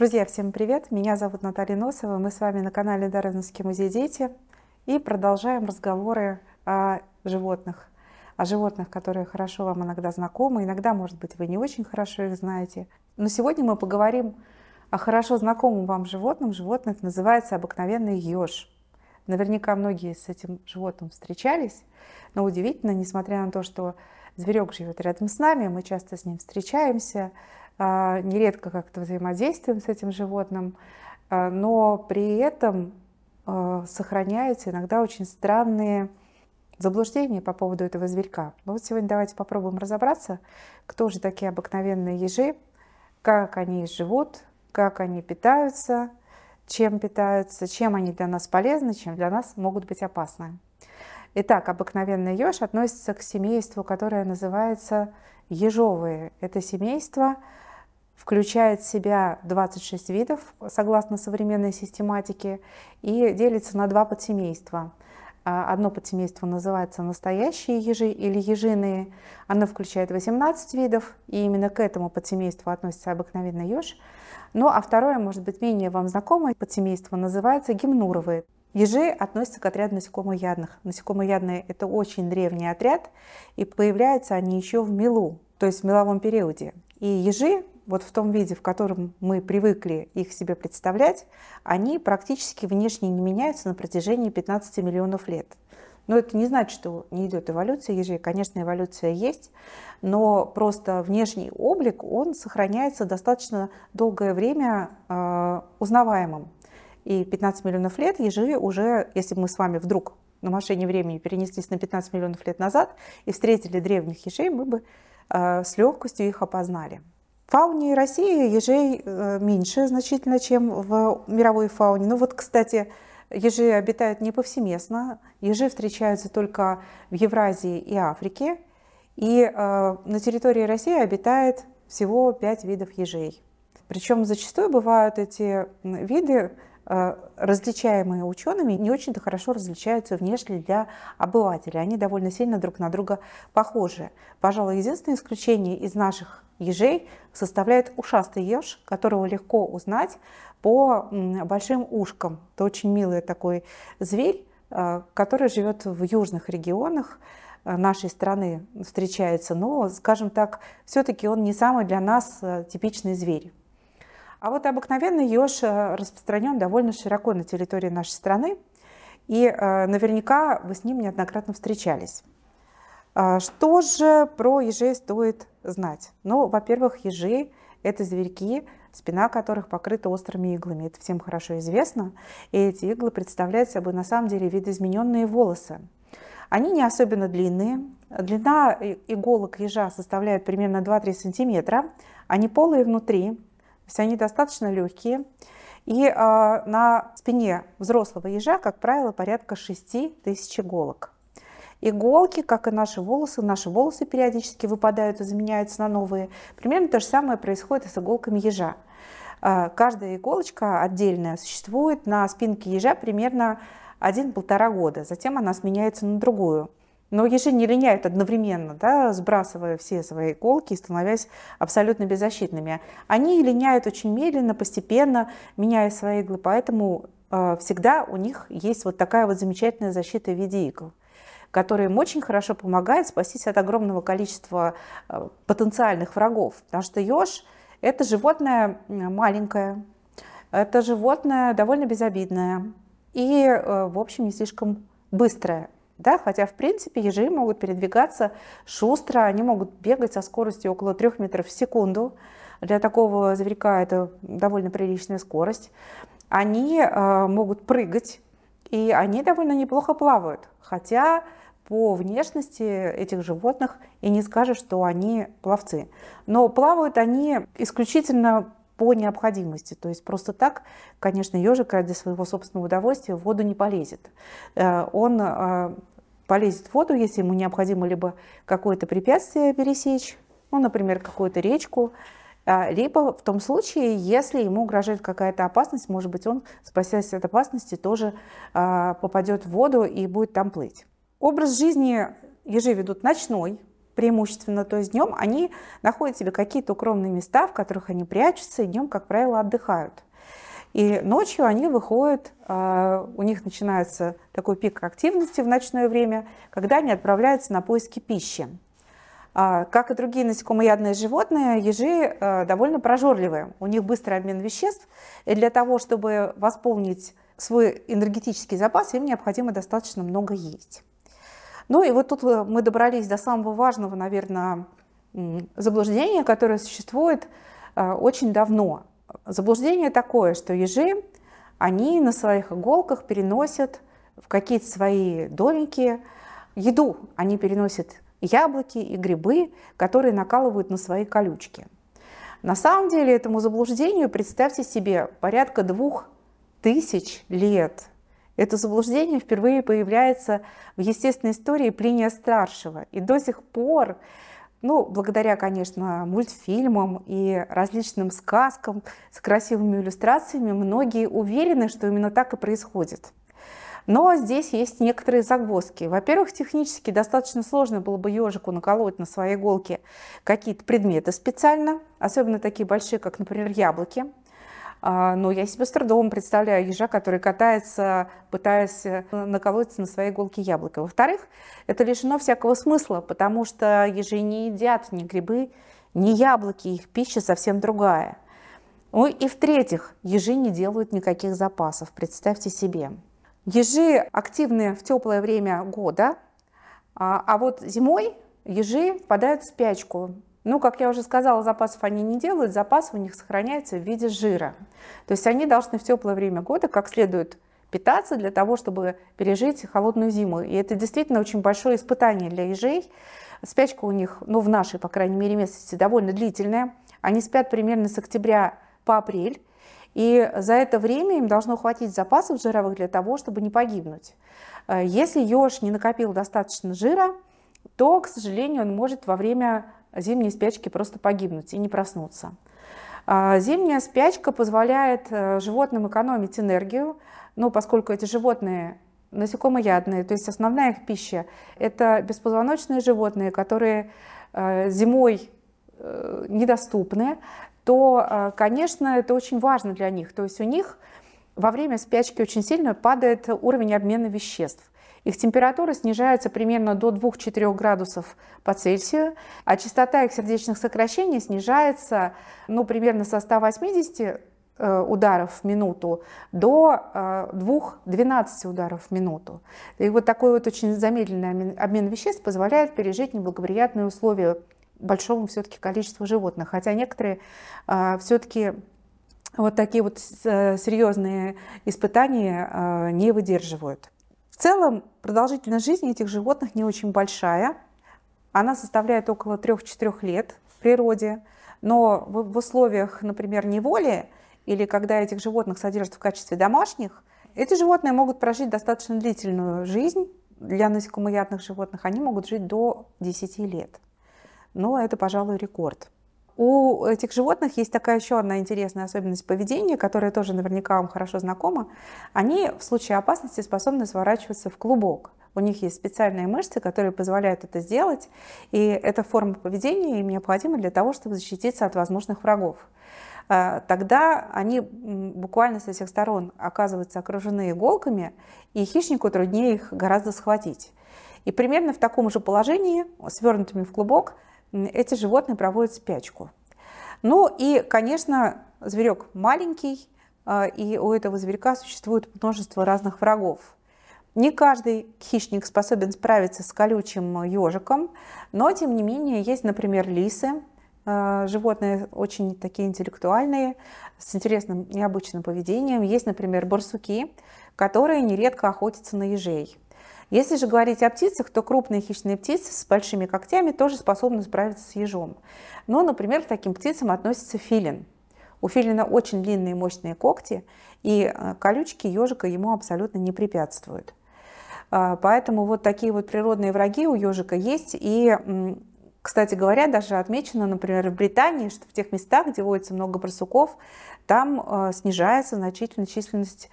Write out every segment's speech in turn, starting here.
Друзья, всем привет! Меня зовут Наталья Носова, мы с вами на канале Дарвиновский музей дети и продолжаем разговоры о животных, о животных, которые хорошо вам иногда знакомы, иногда, может быть, вы не очень хорошо их знаете. Но сегодня мы поговорим о хорошо знакомом вам животном. Животных называется обыкновенный еж. Наверняка многие с этим животным встречались, но удивительно, несмотря на то, что зверек живет рядом с нами, мы часто с ним встречаемся, а, нередко как-то взаимодействуем с этим животным, а, но при этом а, сохраняются иногда очень странные заблуждения по поводу этого зверька. Но ну вот сегодня давайте попробуем разобраться, кто же такие обыкновенные ежи, как они живут, как они питаются, чем питаются, чем они для нас полезны, чем для нас могут быть опасны. Итак, обыкновенный еж относится к семейству, которое называется ежовые. Это семейство – включает в себя 26 видов, согласно современной систематике, и делится на два подсемейства. А, одно подсемейство называется «Настоящие ежи» или «Ежиные». Оно включает 18 видов, и именно к этому подсемейству относится обыкновенный еж. Ну а второе, может быть, менее вам знакомое подсемейство называется «Гимнуровые». Ежи относятся к отряду насекомоядных. Насекомоядные – это очень древний отряд, и появляются они еще в мелу, то есть в меловом периоде. И ежи вот в том виде, в котором мы привыкли их себе представлять, они практически внешне не меняются на протяжении 15 миллионов лет. Но это не значит, что не идет эволюция ежи. Конечно, эволюция есть, но просто внешний облик, он сохраняется достаточно долгое время э, узнаваемым. И 15 миллионов лет ежи уже, если мы с вами вдруг на машине времени перенеслись на 15 миллионов лет назад и встретили древних ежей, мы бы э, с легкостью их опознали фауне России ежей э, меньше значительно, чем в мировой фауне. Ну вот, кстати, ежи обитают не повсеместно. Ежи встречаются только в Евразии и Африке. И э, на территории России обитает всего пять видов ежей. Причем зачастую бывают эти виды, э, различаемые учеными, не очень-то хорошо различаются внешне для обывателя. Они довольно сильно друг на друга похожи. Пожалуй, единственное исключение из наших ежей составляет ушастый еж, которого легко узнать по большим ушкам. Это очень милый такой зверь, э, который живет в южных регионах э, нашей страны, встречается. Но, скажем так, все-таки он не самый для нас э, типичный зверь. А вот обыкновенный еж распространен довольно широко на территории нашей страны, и наверняка вы с ним неоднократно встречались. А что же про ежей стоит знать? Ну, во-первых, ежи – это зверьки, спина которых покрыта острыми иглами. Это всем хорошо известно. И эти иглы представляют собой на самом деле видоизмененные волосы. Они не особенно длинные. Длина иголок ежа составляет примерно 2-3 сантиметра. Они полые внутри, то есть они достаточно легкие. И э, на спине взрослого ежа, как правило, порядка 6 тысяч иголок иголки, как и наши волосы. Наши волосы периодически выпадают и заменяются на новые. Примерно то же самое происходит и с иголками ежа. А, каждая иголочка отдельная существует на спинке ежа примерно 1-1,5 года. Затем она сменяется на другую. Но ежи не линяют одновременно, да, сбрасывая все свои иголки и становясь абсолютно беззащитными. Они линяют очень медленно, постепенно, меняя свои иглы, поэтому э, всегда у них есть вот такая вот замечательная защита в виде игл который им очень хорошо помогает спастись от огромного количества э, потенциальных врагов. Потому что еж – это животное э, маленькое, это животное довольно безобидное и, э, в общем, не слишком быстрое. Да, хотя, в принципе, ежи могут передвигаться шустро, они могут бегать со скоростью около 3 метров в секунду. Для такого зверька это довольно приличная скорость. Они э, могут прыгать, и они довольно неплохо плавают. Хотя по внешности этих животных и не скажешь, что они пловцы. Но плавают они исключительно по необходимости. То есть просто так, конечно, ежик ради своего собственного удовольствия в воду не полезет. Э, он э, полезет в воду, если ему необходимо либо какое-то препятствие пересечь, ну, например, какую-то речку, э, либо в том случае, если ему угрожает какая-то опасность, может быть, он, спасаясь от опасности, тоже попадет в воду и будет там плыть. Образ жизни ежи ведут ночной, преимущественно, то есть днем они находят себе какие-то укромные места, в которых они прячутся, и днем, как правило, отдыхают. И ночью они выходят, а, у них начинается такой пик активности в ночное время, когда они отправляются на поиски пищи. А, как и другие насекомоядные животные, ежи а, довольно прожорливые. У них быстрый обмен веществ, и для того, чтобы восполнить свой энергетический запас, им необходимо достаточно много есть. Ну и вот тут мы добрались до самого важного, наверное, заблуждения, которое существует э, очень давно. Заблуждение такое, что ежи, они на своих иголках переносят в какие-то свои домики еду. Они переносят яблоки и грибы, которые накалывают на свои колючки. На самом деле этому заблуждению, представьте себе, порядка двух тысяч лет – это заблуждение впервые появляется в естественной истории Плиния Старшего. И до сих пор, ну, благодаря, конечно, мультфильмам и различным сказкам с красивыми иллюстрациями, многие уверены, что именно так и происходит. Но здесь есть некоторые загвоздки. Во-первых, технически достаточно сложно было бы ежику наколоть на своей иголке какие-то предметы специально, особенно такие большие, как, например, яблоки. А, но я себе с трудом представляю ежа, который катается, пытаясь э, наколоть на своей иголке яблоко. Во-вторых, это лишено всякого смысла, потому что ежи не едят ни грибы, ни яблоки, их пища совсем другая. Ну и в-третьих, ежи не делают никаких запасов, представьте себе. Ежи активны в теплое время года, а, а вот зимой ежи впадают в спячку, ну, как я уже сказала, запасов они не делают, запас у них сохраняется в виде жира. То есть они должны в теплое время года как следует питаться для того, чтобы пережить холодную зиму. И это действительно очень большое испытание для ежей. Спячка у них, ну, в нашей, по крайней мере, местности довольно длительная. Они спят примерно с октября по апрель. И за это время им должно хватить запасов жировых для того, чтобы не погибнуть. Э, если еж не накопил достаточно жира, то, к сожалению, он может во время зимней спячки просто погибнуть и не проснуться. А, зимняя спячка позволяет э, животным экономить энергию, но ну, поскольку эти животные насекомоядные, то есть основная их пища, это беспозвоночные животные, которые э, зимой э, недоступны, то, конечно, это очень важно для них. То есть у них во время спячки очень сильно падает уровень обмена веществ. Их температура снижается примерно до 2-4 градусов по Цельсию, а частота их сердечных сокращений снижается ну, примерно со 180 э, ударов в минуту до 2-12 э, ударов в минуту. И вот такой вот очень замедленный обмен веществ позволяет пережить неблагоприятные условия большому все-таки количеству животных. Хотя некоторые э, все-таки вот такие вот серьезные испытания не выдерживают целом продолжительность жизни этих животных не очень большая. Она составляет около 3-4 лет в природе. Но в, условиях, например, неволи или когда этих животных содержат в качестве домашних, эти животные могут прожить достаточно длительную жизнь. Для насекомоядных животных они могут жить до 10 лет. Но это, пожалуй, рекорд. У этих животных есть такая еще одна интересная особенность поведения, которая тоже наверняка вам хорошо знакома. Они в случае опасности способны сворачиваться в клубок. У них есть специальные мышцы, которые позволяют это сделать, и эта форма поведения им необходима для того, чтобы защититься от возможных врагов. А, тогда они буквально со всех сторон оказываются окружены иголками, и хищнику труднее их гораздо схватить. И примерно в таком же положении, свернутыми в клубок, эти животные проводят спячку. Ну и, конечно, зверек маленький, а, и у этого зверька существует множество разных врагов. Не каждый хищник способен справиться с колючим ежиком, но тем не менее есть, например, лисы, а, животные очень такие интеллектуальные, с интересным необычным поведением. Есть, например, барсуки, которые нередко охотятся на ежей. Если же говорить о птицах, то крупные хищные птицы с большими когтями тоже способны справиться с ежом. Но, например, к таким птицам относится филин. У филина очень длинные мощные когти, и э, колючки ежика ему абсолютно не препятствуют. А, поэтому вот такие вот природные враги у ежика есть. И, кстати говоря, даже отмечено, например, в Британии, что в тех местах, где водится много барсуков, там э, снижается значительно численность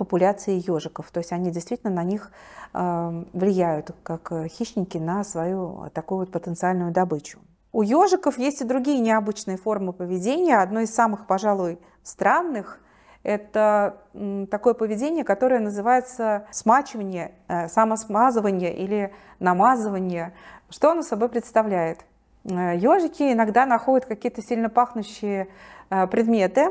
популяции ежиков. То есть они действительно на них эм, влияют, как э, хищники, на свою такую вот потенциальную добычу. У ежиков есть и другие необычные формы поведения. Одно из самых, пожалуй, странных – это такое поведение, которое называется смачивание, э, самосмазывание или намазывание. Что оно собой представляет? Э, ежики иногда находят какие-то сильно пахнущие предметы,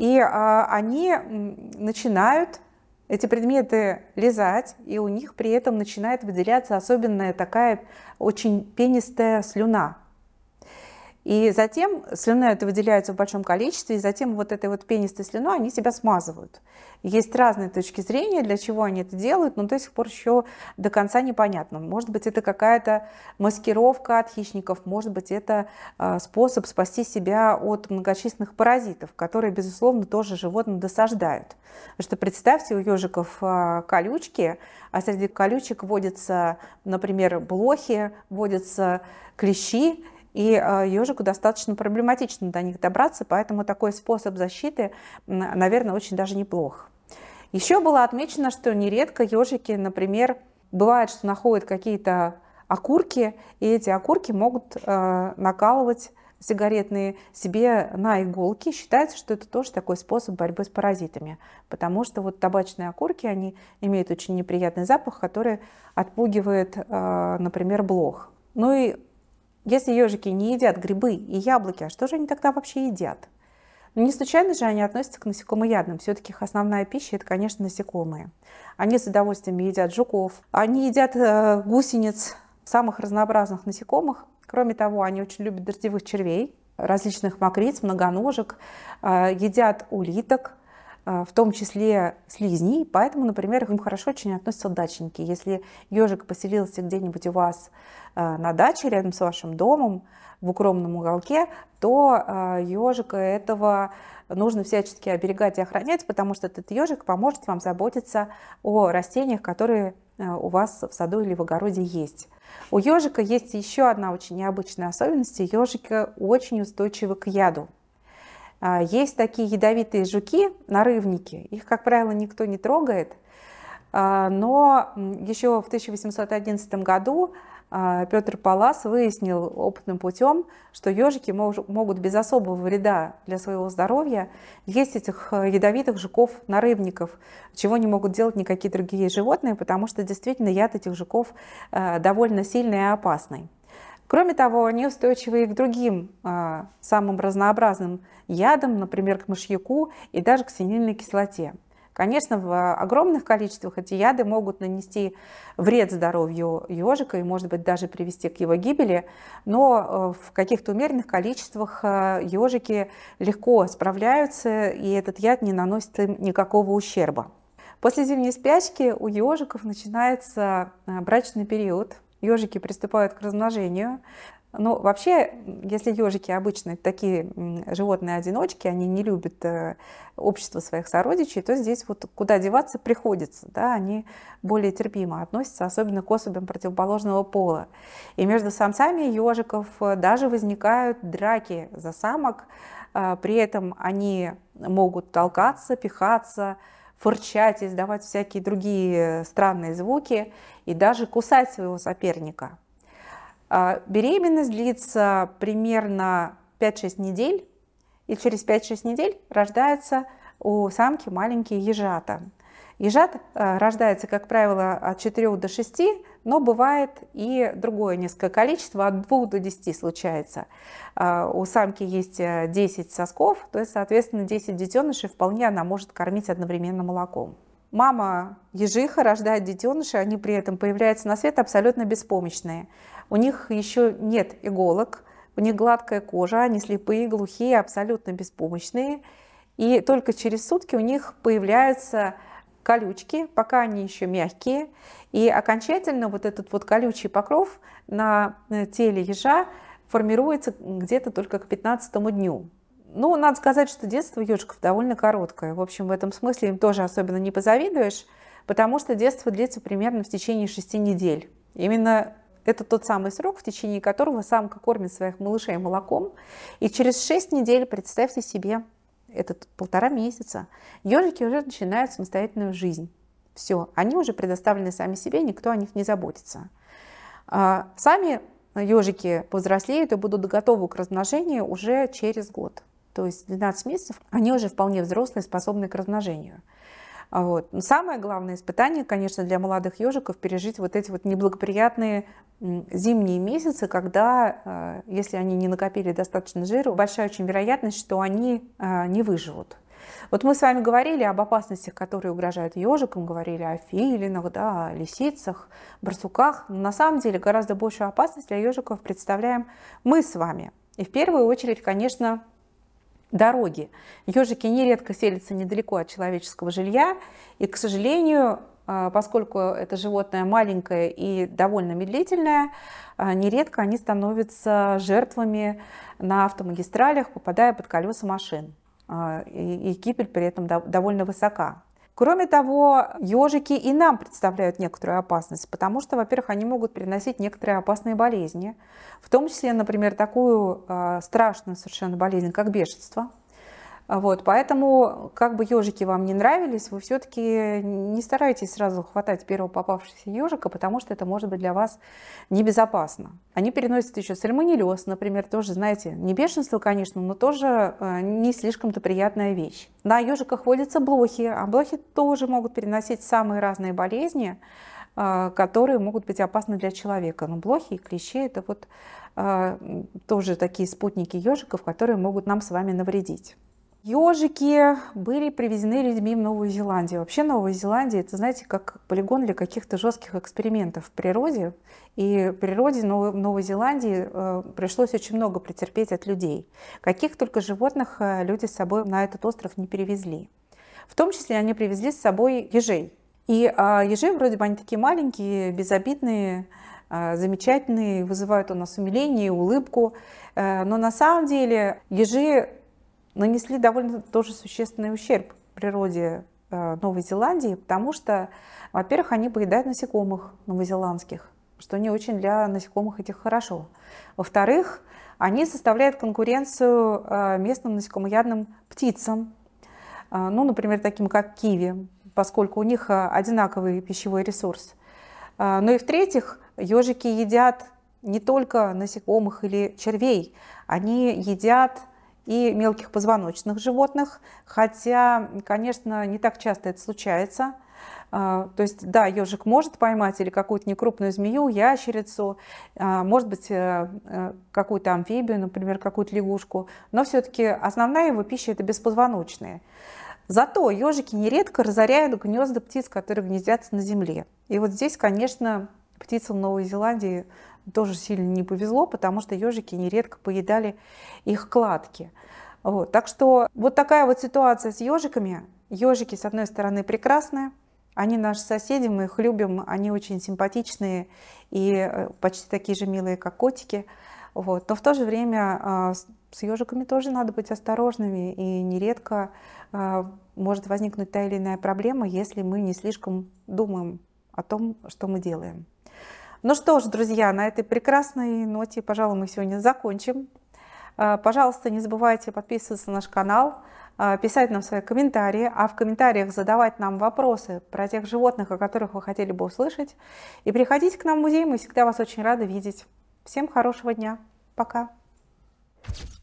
и а, они начинают эти предметы лизать, и у них при этом начинает выделяться особенная такая очень пенистая слюна. И затем слюна это выделяется в большом количестве, и затем вот этой вот пенистой слюной они себя смазывают. Есть разные точки зрения, для чего они это делают, но до сих пор еще до конца непонятно. Может быть, это какая-то маскировка от хищников, может быть, это а, способ спасти себя от многочисленных паразитов, которые, безусловно, тоже животным досаждают. Потому что представьте, у ежиков а, колючки, а среди колючек водятся, например, блохи, водятся клещи, и а, ежику достаточно проблематично до них добраться, поэтому такой способ защиты, наверное, очень даже неплох. Еще было отмечено, что нередко ежики, например, бывает, что находят какие-то окурки, и эти окурки могут а, накалывать сигаретные себе на иголки. Считается, что это тоже такой способ борьбы с паразитами, потому что вот табачные окурки, они имеют очень неприятный запах, который отпугивает, а, например, блох. Ну и если ежики не едят грибы и яблоки, а что же они тогда вообще едят? Но ну, не случайно же они относятся к насекомоядным. Все-таки их основная пища – это, конечно, насекомые. Они с удовольствием едят жуков, они едят э, гусениц, самых разнообразных насекомых. Кроме того, они очень любят дождевых червей, различных мокриц, многоножек, э, едят улиток, а, в том числе слизней, поэтому, например, им хорошо очень относятся дачники. Если ежик поселился где-нибудь у вас а, на даче рядом с вашим домом, в укромном уголке, то а, ежика этого нужно всячески оберегать и охранять, потому что этот ежик поможет вам заботиться о растениях, которые у вас в саду или в огороде есть. У ежика есть еще одна очень необычная особенность. Ежики очень устойчивы к яду. А, есть такие ядовитые жуки, нарывники, их, как правило, никто не трогает, а, но еще в 1811 году а, Петр Палас выяснил опытным путем, что ежики могут без особого вреда для своего здоровья есть этих э, ядовитых жуков-нарывников, чего не могут делать никакие другие животные, потому что действительно яд этих жуков э, довольно сильный и опасный. Кроме того, они устойчивы и к другим а, самым разнообразным ядам, например, к мышьяку и даже к синильной кислоте. Конечно, в огромных количествах эти яды могут нанести вред здоровью ежика и, может быть, даже привести к его гибели, но э, в каких-то умеренных количествах ежики э, легко справляются, и этот яд не наносит им никакого ущерба. После зимней спячки у ежиков начинается э, брачный период, ежики приступают к размножению. но ну, вообще, если ежики обычно такие животные-одиночки, они не любят э, общество своих сородичей, то здесь вот куда деваться приходится, да, они более терпимо относятся, особенно к особям противоположного пола. И между самцами ежиков э, даже возникают драки за самок, э, при этом они могут толкаться, пихаться, фырчать, издавать всякие другие э, странные звуки и даже кусать своего соперника. А, беременность длится примерно 5-6 недель, и через 5-6 недель рождается у самки маленькие ежата. Ежат э, рождается, как правило, от 4 до 6, но бывает и другое низкое количество, от 2 до 10 случается. А, у самки есть 10 э, сосков, то есть, соответственно, 10 детенышей вполне она может кормить одновременно молоком. Мама ежиха рождает детеныши, они при этом появляются на свет абсолютно беспомощные. У них еще нет иголок, у них гладкая кожа, они слепые, глухие, абсолютно беспомощные. И только через сутки у них появляются колючки, пока они еще мягкие. И окончательно вот этот вот колючий покров на э, теле ежа формируется где-то только к 15 дню. Ну, надо сказать, что детство ежиков довольно короткое. В общем, в этом смысле им тоже особенно не позавидуешь, потому что детство длится примерно в течение 6 недель. Именно это тот самый срок, в течение которого самка кормит своих малышей молоком. И через 6 недель, представьте себе, этот полтора месяца, ежики уже начинают самостоятельную жизнь. Все, они уже предоставлены сами себе, никто о них не заботится. А, сами ежики повзрослеют и будут готовы к размножению уже через год. То есть 12 месяцев они уже вполне взрослые, способны к размножению. А вот. Но самое главное испытание, конечно, для молодых ежиков пережить вот эти вот неблагоприятные зимние месяцы, когда, а, если они не накопили достаточно жира, большая очень вероятность, что они а, не выживут. Вот мы с вами говорили об опасностях, которые угрожают ежикам, говорили о филинах, да, о лисицах, барсуках. Но на самом деле гораздо большую опасность для ежиков представляем мы с вами. И в первую очередь, конечно, дороги. Ежики нередко селятся недалеко от человеческого жилья, и, к сожалению, а, поскольку это животное маленькое и довольно медлительное, а, нередко они становятся жертвами на автомагистралях, попадая под колеса машин. А, и, и кипель при этом довольно высока. Кроме того, ежики и нам представляют некоторую опасность, потому что, во-первых, они могут приносить некоторые опасные болезни, в том числе, например, такую а, страшную совершенно болезнь, как бешенство. А вот, поэтому, как бы ежики вам не нравились, вы все-таки не старайтесь сразу хватать первого попавшегося ежика, потому что это может быть для вас небезопасно. Они переносят еще сальмонеллез, например, тоже, знаете, не бешенство, конечно, но тоже э, не слишком-то приятная вещь. На ежиках водятся блохи, а блохи тоже могут переносить самые разные болезни, э, которые могут быть опасны для человека. Но блохи и клещи – это вот э, тоже такие спутники ежиков, которые могут нам с вами навредить. Ежики были привезены людьми в Новую Зеландию. Вообще Новая Зеландия, это, знаете, как полигон для каких-то жестких экспериментов в природе. И в природе Новой, Новой Зеландии э, пришлось очень много претерпеть от людей. Каких только животных э, люди с собой на этот остров не перевезли. В том числе они привезли с собой ежей. И э, ежи вроде бы они такие маленькие, безобидные, э, замечательные, вызывают у нас умиление и улыбку. Э, но на самом деле ежи нанесли довольно тоже существенный ущерб природе э, Новой Зеландии, потому что, во-первых, они поедают насекомых новозеландских, что не очень для насекомых этих хорошо. Во-вторых, они составляют конкуренцию э, местным насекомоядным птицам, э, ну, например, таким как киви, поскольку у них одинаковый пищевой ресурс. Ну и в-третьих, ежики едят не только насекомых или червей, они едят и мелких позвоночных животных, хотя, конечно, не так часто это случается. А, то есть, да, ежик может поймать или какую-то некрупную змею, ящерицу, а, может быть, э, э, какую-то амфибию, например, какую-то лягушку, но все-таки основная его пища – это беспозвоночные. Зато ежики нередко разоряют гнезда птиц, которые гнездятся на земле. И вот здесь, конечно, птицам Новой Зеландии – тоже сильно не повезло, потому что ежики нередко поедали их кладки. Вот. Так что вот такая вот ситуация с ежиками. Ежики, с одной стороны, прекрасные, они наши соседи, мы их любим, они очень симпатичные и э, почти такие же милые, как котики. Вот. Но в то же время а, с ежиками тоже надо быть осторожными, и нередко а, может возникнуть та или иная проблема, если мы не слишком думаем о том, что мы делаем. Ну что ж, друзья, на этой прекрасной ноте, пожалуй, мы сегодня закончим. А, пожалуйста, не забывайте подписываться на наш канал, а, писать нам свои комментарии, а в комментариях задавать нам вопросы про тех животных, о которых вы хотели бы услышать. И приходите к нам в музей, мы всегда вас очень рады видеть. Всем хорошего дня. Пока. Thank you.